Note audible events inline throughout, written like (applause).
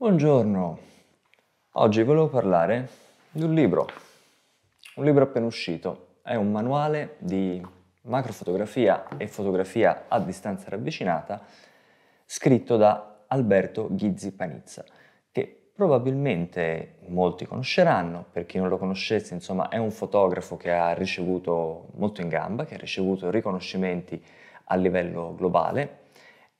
Buongiorno, oggi volevo parlare di un libro, un libro appena uscito, è un manuale di macrofotografia e fotografia a distanza ravvicinata scritto da Alberto Ghizzi Panizza, che probabilmente molti conosceranno, per chi non lo conoscesse insomma è un fotografo che ha ricevuto molto in gamba, che ha ricevuto riconoscimenti a livello globale,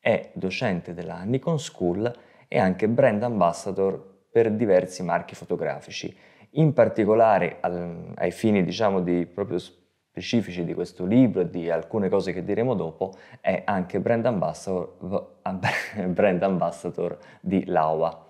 è docente della Nikon School e anche brand ambassador per diversi marchi fotografici. In particolare al, ai fini diciamo di proprio specifici di questo libro e di alcune cose che diremo dopo è anche brand ambassador, (laughs) brand ambassador di Laua,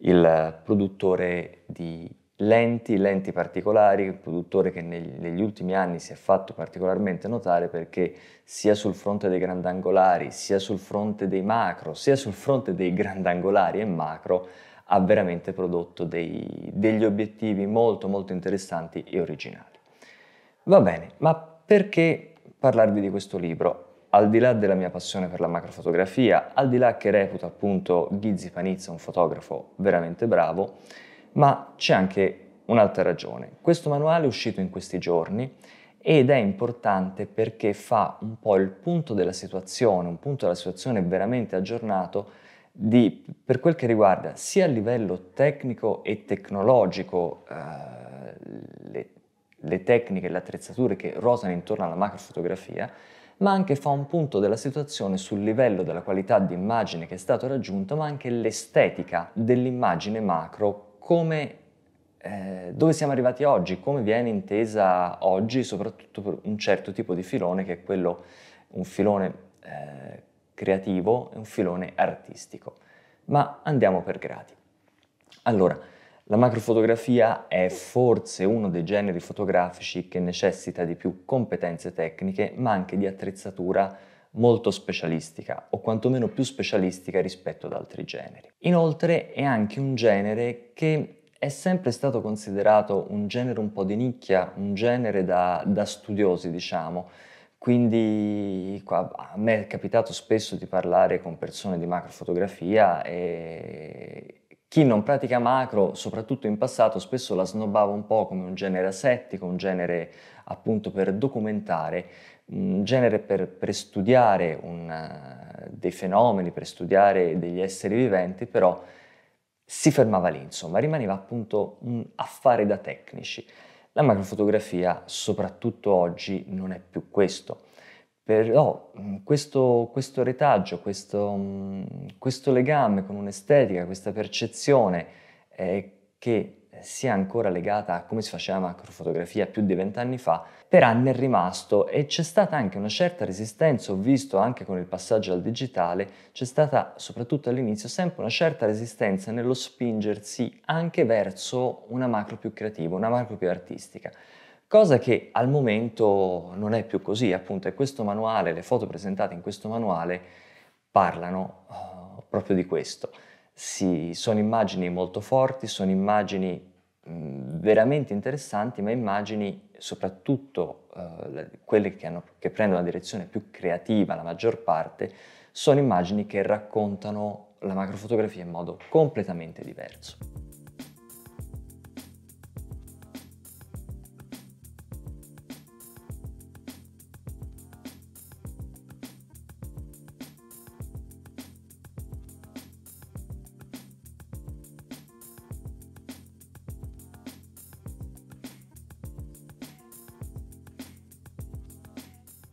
il produttore di lenti, lenti particolari, un produttore che negli ultimi anni si è fatto particolarmente notare perché sia sul fronte dei grandangolari, sia sul fronte dei macro, sia sul fronte dei grandangolari e macro ha veramente prodotto dei, degli obiettivi molto molto interessanti e originali. Va bene, ma perché parlarvi di questo libro? Al di là della mia passione per la macrofotografia, al di là che reputo appunto Ghizzi Panizza un fotografo veramente bravo, ma c'è anche un'altra ragione. Questo manuale è uscito in questi giorni ed è importante perché fa un po' il punto della situazione, un punto della situazione veramente aggiornato di, per quel che riguarda sia a livello tecnico e tecnologico eh, le, le tecniche e le attrezzature che rosano intorno alla macrofotografia, ma anche fa un punto della situazione sul livello della qualità di immagine che è stato raggiunto, ma anche l'estetica dell'immagine macro come, eh, dove siamo arrivati oggi, come viene intesa oggi soprattutto per un certo tipo di filone che è quello, un filone eh, creativo e un filone artistico. Ma andiamo per gradi. Allora, la macrofotografia è forse uno dei generi fotografici che necessita di più competenze tecniche, ma anche di attrezzatura molto specialistica o quantomeno più specialistica rispetto ad altri generi. Inoltre è anche un genere che è sempre stato considerato un genere un po' di nicchia, un genere da, da studiosi diciamo, quindi qua, a me è capitato spesso di parlare con persone di macrofotografia e, chi non pratica macro, soprattutto in passato, spesso la snobbava un po' come un genere asettico, un genere appunto per documentare, un genere per, per studiare un, eh, dei fenomeni, per studiare degli esseri viventi, però si fermava lì, insomma, rimaneva appunto un affare da tecnici. La macrofotografia, soprattutto oggi, non è più questo. Però mm, questo, questo retaggio, questo, mm, questo, legame con un'estetica, questa percezione eh, che sia ancora legata a come si faceva la macrofotografia più di vent'anni fa, per anni è rimasto e c'è stata anche una certa resistenza, ho visto anche con il passaggio al digitale, c'è stata soprattutto all'inizio sempre una certa resistenza nello spingersi anche verso una macro più creativa, una macro più artistica cosa che al momento non è più così, appunto, e questo manuale, le foto presentate in questo manuale parlano uh, proprio di questo. Si, sono immagini molto forti, sono immagini mh, veramente interessanti, ma immagini soprattutto uh, quelle che, hanno, che prendono la direzione più creativa, la maggior parte, sono immagini che raccontano la macrofotografia in modo completamente diverso.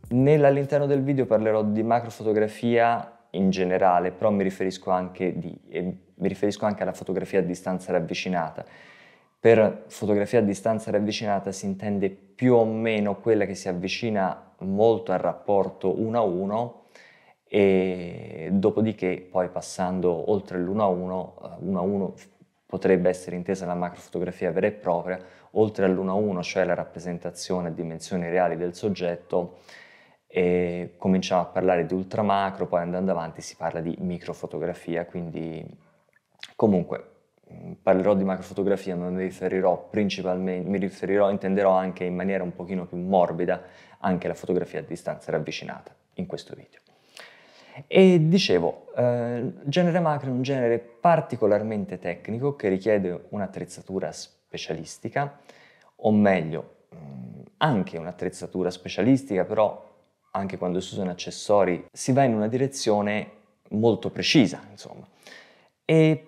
Nell'interno del video parlerò di macrofotografia in generale, però mi riferisco, di, eh, mi riferisco anche alla fotografia a distanza ravvicinata. Per fotografia a distanza ravvicinata si intende più o meno quella che si avvicina molto al rapporto 1 a 1 e dopodiché poi passando oltre l'1 a 1, 1 eh, a 1 potrebbe essere intesa la macrofotografia vera e propria, oltre all'1 a 1, cioè la rappresentazione a dimensioni reali del soggetto, e cominciamo a parlare di ultramacro, poi andando avanti si parla di microfotografia, quindi comunque mm, parlerò di macrofotografia, ma mi riferirò principalmente, mi riferirò, intenderò anche in maniera un pochino più morbida anche la fotografia a distanza ravvicinata in questo video. E dicevo, eh, il genere macro è un genere particolarmente tecnico che richiede un'attrezzatura specialistica, o meglio, mm, anche un'attrezzatura specialistica, però anche quando si usano accessori, si va in una direzione molto precisa, insomma. E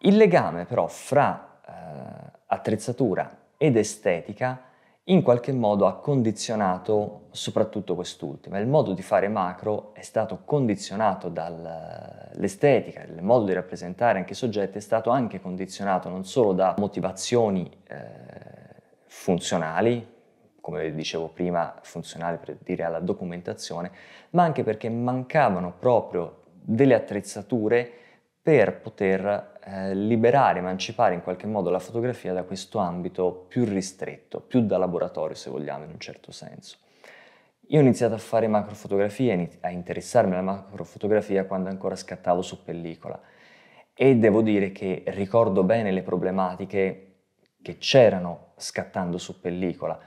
il legame però fra eh, attrezzatura ed estetica in qualche modo ha condizionato soprattutto quest'ultima. Il modo di fare macro è stato condizionato dall'estetica, il modo di rappresentare anche i soggetti è stato anche condizionato non solo da motivazioni eh, funzionali, come dicevo prima, funzionale per dire alla documentazione, ma anche perché mancavano proprio delle attrezzature per poter eh, liberare, emancipare in qualche modo la fotografia da questo ambito più ristretto, più da laboratorio se vogliamo in un certo senso. Io ho iniziato a fare macrofotografia, a interessarmi alla macrofotografia quando ancora scattavo su pellicola e devo dire che ricordo bene le problematiche che c'erano scattando su pellicola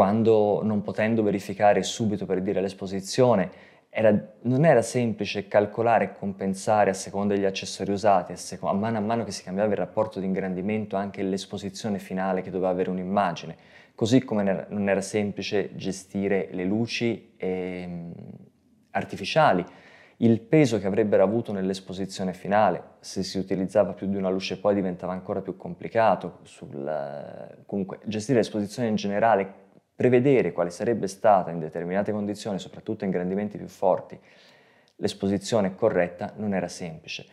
quando non potendo verificare subito per dire l'esposizione, era, non era semplice calcolare e compensare a seconda degli accessori usati, a, seco- a mano a mano che si cambiava il rapporto di ingrandimento anche l'esposizione finale che doveva avere un'immagine, così come era, non era semplice gestire le luci eh, artificiali, il peso che avrebbero avuto nell'esposizione finale, se si utilizzava più di una luce poi diventava ancora più complicato, sul, comunque gestire l'esposizione in generale prevedere quale sarebbe stata in determinate condizioni, soprattutto in grandimenti più forti, l'esposizione corretta non era semplice.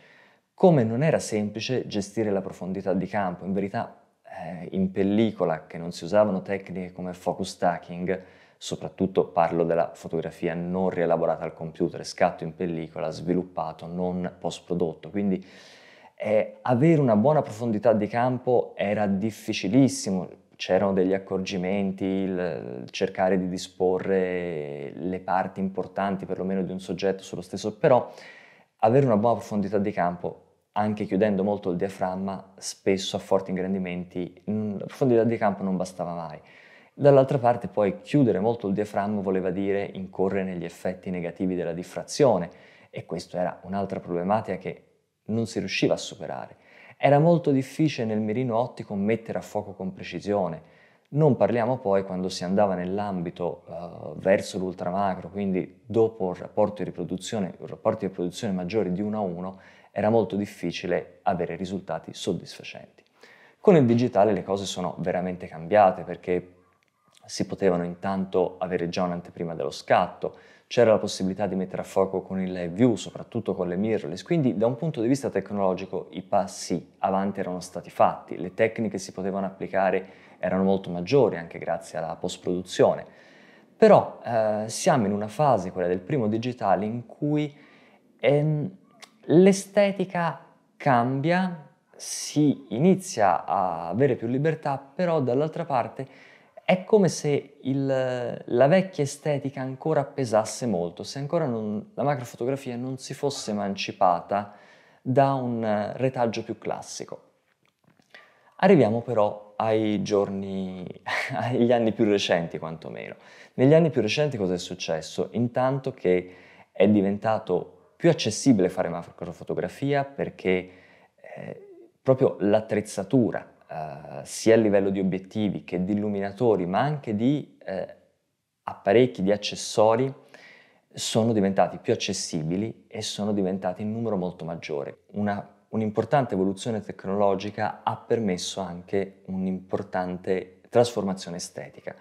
Come non era semplice gestire la profondità di campo, in verità eh, in pellicola che non si usavano tecniche come focus stacking, soprattutto parlo della fotografia non rielaborata al computer, scatto in pellicola, sviluppato, non post prodotto, quindi eh, avere una buona profondità di campo era difficilissimo, c'erano degli accorgimenti, il cercare di disporre le parti importanti perlomeno di un soggetto sullo stesso, però avere una buona profondità di campo, anche chiudendo molto il diaframma, spesso a forti ingrandimenti, mm, la profondità di campo non bastava mai. Dall'altra parte poi chiudere molto il diaframma voleva dire incorrere negli effetti negativi della diffrazione e questa era un'altra problematica che non si riusciva a superare. Era molto difficile nel mirino ottico mettere a fuoco con precisione. Non parliamo poi quando si andava nell'ambito uh, verso l'ultramacro, quindi dopo rapporti di, rapporti di riproduzione maggiori di 1 a 1, era molto difficile avere risultati soddisfacenti. Con il digitale le cose sono veramente cambiate perché si potevano intanto avere già un'anteprima dello scatto, c'era la possibilità di mettere a fuoco con il live view, soprattutto con le mirrorless, quindi da un punto di vista tecnologico i passi avanti erano stati fatti, le tecniche si potevano applicare erano molto maggiori anche grazie alla post-produzione, però eh, siamo in una fase, quella del primo digitale, in cui ehm, l'estetica cambia, si inizia a avere più libertà, però dall'altra parte è come se il, la vecchia estetica ancora pesasse molto, se ancora non, la macrofotografia non si fosse emancipata da un retaggio più classico. Arriviamo però ai giorni, (laughs) agli anni più recenti quantomeno. Negli anni più recenti cosa è successo? Intanto che è diventato più accessibile fare macrofotografia perché eh, proprio l'attrezzatura eh, eh, sia a livello di obiettivi che di illuminatori, ma anche di eh, apparecchi, di accessori, sono diventati più accessibili e sono diventati in numero molto maggiore. Una, un'importante evoluzione tecnologica ha permesso anche un'importante trasformazione estetica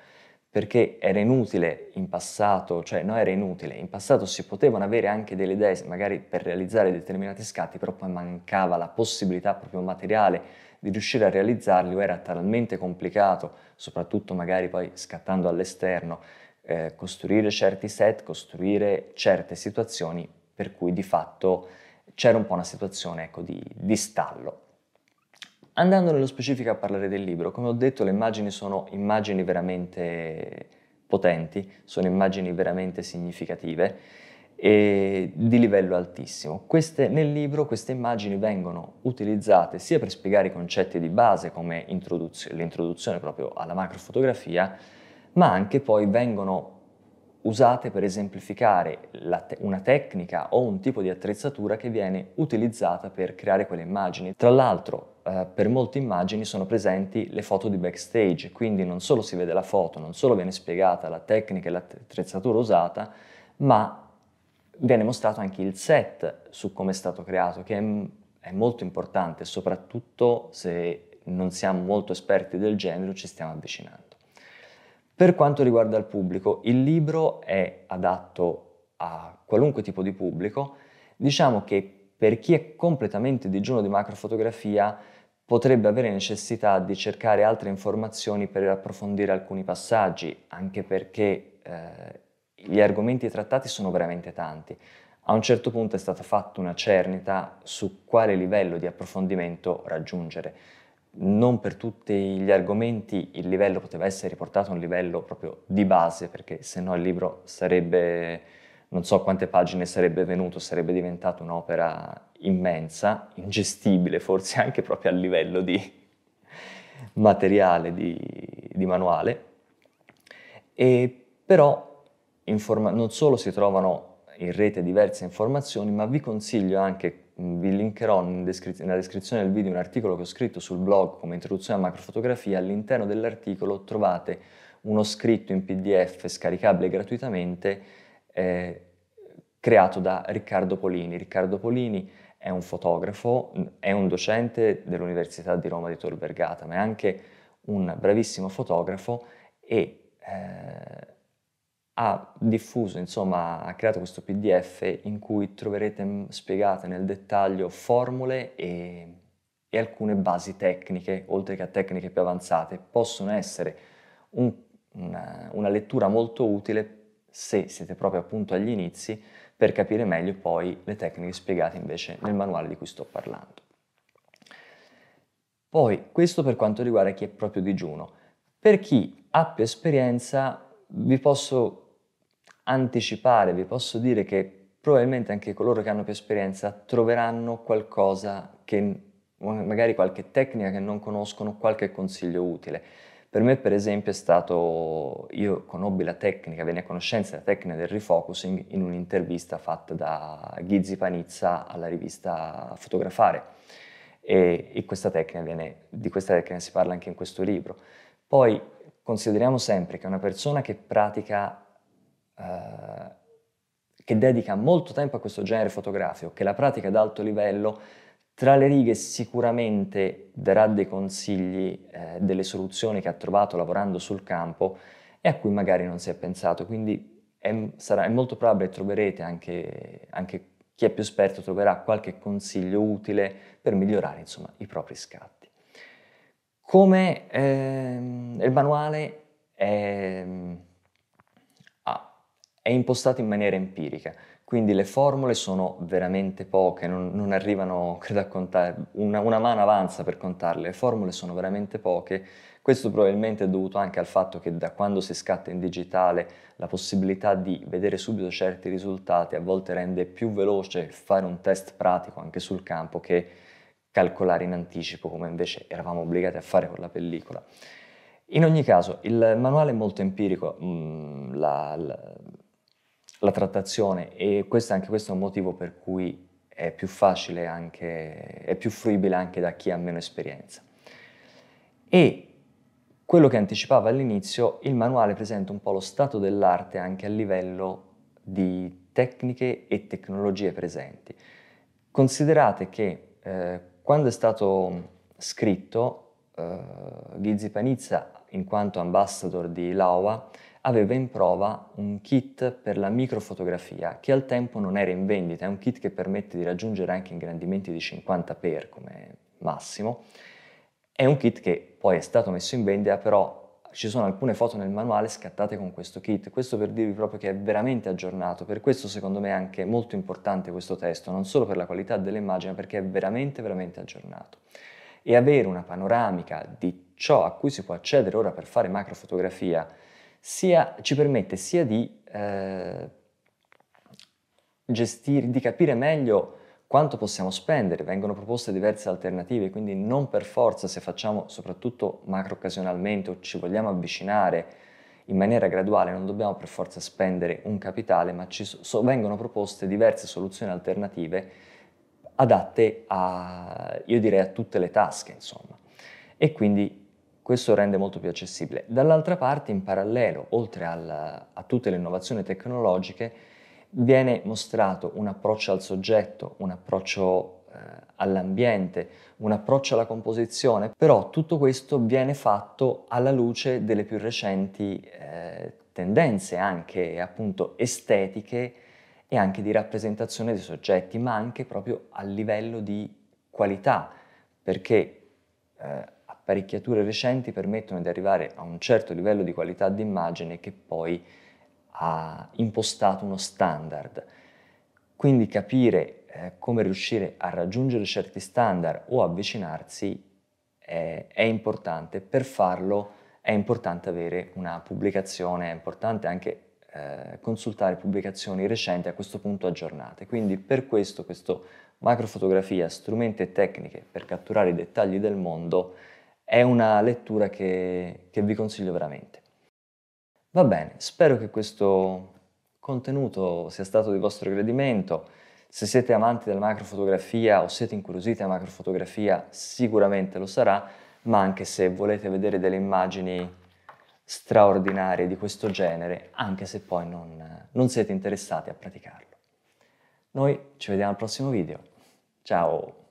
perché era inutile in passato, cioè no era inutile, in passato si potevano avere anche delle idee magari per realizzare determinati scatti, però poi mancava la possibilità proprio materiale di riuscire a realizzarli o era talmente complicato, soprattutto magari poi scattando all'esterno, eh, costruire certi set, costruire certe situazioni, per cui di fatto c'era un po' una situazione ecco, di, di stallo. Andando nello specifico a parlare del libro, come ho detto le immagini sono immagini veramente potenti, sono immagini veramente significative e di livello altissimo. Queste, nel libro queste immagini vengono utilizzate sia per spiegare i concetti di base come introduz- l'introduzione proprio alla macrofotografia, ma anche poi vengono usate per esemplificare te- una tecnica o un tipo di attrezzatura che viene utilizzata per creare quelle immagini. Tra l'altro eh, per molte immagini sono presenti le foto di backstage, quindi non solo si vede la foto, non solo viene spiegata la tecnica e l'attrezzatura usata, ma viene mostrato anche il set su come è stato creato, che è, è molto importante, soprattutto se non siamo molto esperti del genere o ci stiamo avvicinando. Per quanto riguarda il pubblico, il libro è adatto a qualunque tipo di pubblico, diciamo che per chi è completamente digiuno di macrofotografia potrebbe avere necessità di cercare altre informazioni per approfondire alcuni passaggi, anche perché eh, gli argomenti trattati sono veramente tanti. A un certo punto è stata fatta una cernita su quale livello di approfondimento raggiungere. Non per tutti gli argomenti il livello poteva essere riportato a un livello proprio di base, perché sennò il libro sarebbe, non so quante pagine sarebbe venuto, sarebbe diventato un'opera immensa, ingestibile forse (laughs) anche proprio a livello di materiale, di, di manuale. E però informa- non solo si trovano in rete diverse informazioni, ma vi consiglio anche, vi linkerò descri- nella descrizione del video un articolo che ho scritto sul blog come introduzione alla macrofotografia, all'interno dell'articolo trovate uno scritto in PDF scaricabile gratuitamente eh, creato da Riccardo Polini. Riccardo Polini è un fotografo, è un docente dell'Università di Roma di Tor Vergata, ma è anche un bravissimo fotografo e eh, ha diffuso, insomma, ha creato questo PDF in cui troverete mm, spiegate nel dettaglio formule e, e alcune basi tecniche, oltre che a tecniche più avanzate. Possono essere un, una, una lettura molto utile se siete proprio appunto agli inizi per capire meglio poi le tecniche spiegate invece nel manuale di cui sto parlando. Poi, questo per quanto riguarda chi è proprio digiuno. Per chi ha più esperienza, vi posso anticipare, vi posso dire che probabilmente anche coloro che hanno più esperienza troveranno qualcosa che magari qualche tecnica che non conoscono, qualche consiglio utile. Per me, per esempio, è stato. Io conobbi la tecnica, venne a conoscenza la tecnica del refocusing in un'intervista fatta da Ghizzi Panizza alla rivista Fotografare. E, e questa tecnica viene, di questa tecnica si parla anche in questo libro. Poi consideriamo sempre che una persona che pratica eh, che dedica molto tempo a questo genere fotografico, che la pratica ad alto livello, tra le righe sicuramente darà dei consigli, eh, delle soluzioni che ha trovato lavorando sul campo e a cui magari non si è pensato. Quindi è, sarà, è molto probabile che troverete anche, anche chi è più esperto troverà qualche consiglio utile per migliorare insomma, i propri scatti. Come ehm, il manuale è è impostato in maniera empirica, quindi le formule sono veramente poche, non, non arrivano, (laughs) credo, a contare, una, una, mano avanza per contarle, le formule sono veramente poche, questo probabilmente è dovuto anche al fatto che da quando si scatta in digitale la possibilità di vedere subito certi risultati a volte rende più veloce fare un test pratico anche sul campo che calcolare in anticipo come invece eravamo obbligati a fare con la pellicola. In ogni caso, il manuale è molto empirico, mm, la, la la trattazione e questo, anche questo è un motivo per cui è più facile anche, è più fruibile anche da chi ha meno esperienza. E quello che anticipava all'inizio, il manuale presenta un po' lo stato dell'arte anche a livello di tecniche e tecnologie presenti. Considerate che eh, quando è stato scritto, eh, Ghizzi Panizza, in quanto ambassador di Laowa, aveva in prova un kit per la microfotografia che al tempo non era in vendita, è un kit che permette di raggiungere anche ingrandimenti di 50x come massimo. È un kit che poi è stato messo in vendita, però ci sono alcune foto nel manuale scattate con questo kit. Questo per dirvi proprio che è veramente aggiornato, per questo secondo me è anche molto importante questo testo, non solo per la qualità dell'immagine, perché è veramente veramente aggiornato. E avere una panoramica di ciò a cui si può accedere ora per fare macrofotografia sia, ci permette sia di eh, gestire, di capire meglio quanto possiamo spendere, vengono proposte diverse alternative, quindi non per forza se facciamo soprattutto macro occasionalmente o ci vogliamo avvicinare in maniera graduale, non dobbiamo per forza spendere un capitale, ma ci so, vengono proposte diverse soluzioni alternative adatte a, io direi, a tutte le tasche, insomma. E quindi questo rende molto più accessibile. Dall'altra parte, in parallelo, oltre alla, a tutte le innovazioni tecnologiche, viene mostrato un approccio al soggetto, un approccio eh, all'ambiente, un approccio alla composizione, però tutto questo viene fatto alla luce delle più recenti eh, tendenze anche appunto estetiche e anche di rappresentazione dei soggetti, ma anche proprio a livello di qualità, perché eh, apparecchiature recenti permettono di arrivare a un certo livello di qualità d'immagine che poi ha impostato uno standard. Quindi capire eh, come riuscire a raggiungere certi standard o avvicinarsi è, è importante. Per farlo è importante avere una pubblicazione, è importante anche eh, consultare pubblicazioni recenti a questo punto aggiornate. Quindi per questo, questo macrofotografia, strumenti e tecniche per catturare i dettagli del mondo è una lettura che, che vi consiglio veramente. Va bene, spero che questo contenuto sia stato di vostro gradimento. Se siete amanti della macrofotografia o siete incuriositi dalla macrofotografia, sicuramente lo sarà, ma anche se volete vedere delle immagini straordinarie di questo genere, anche se poi non, non siete interessati a praticarlo. Noi ci vediamo al prossimo video. Ciao!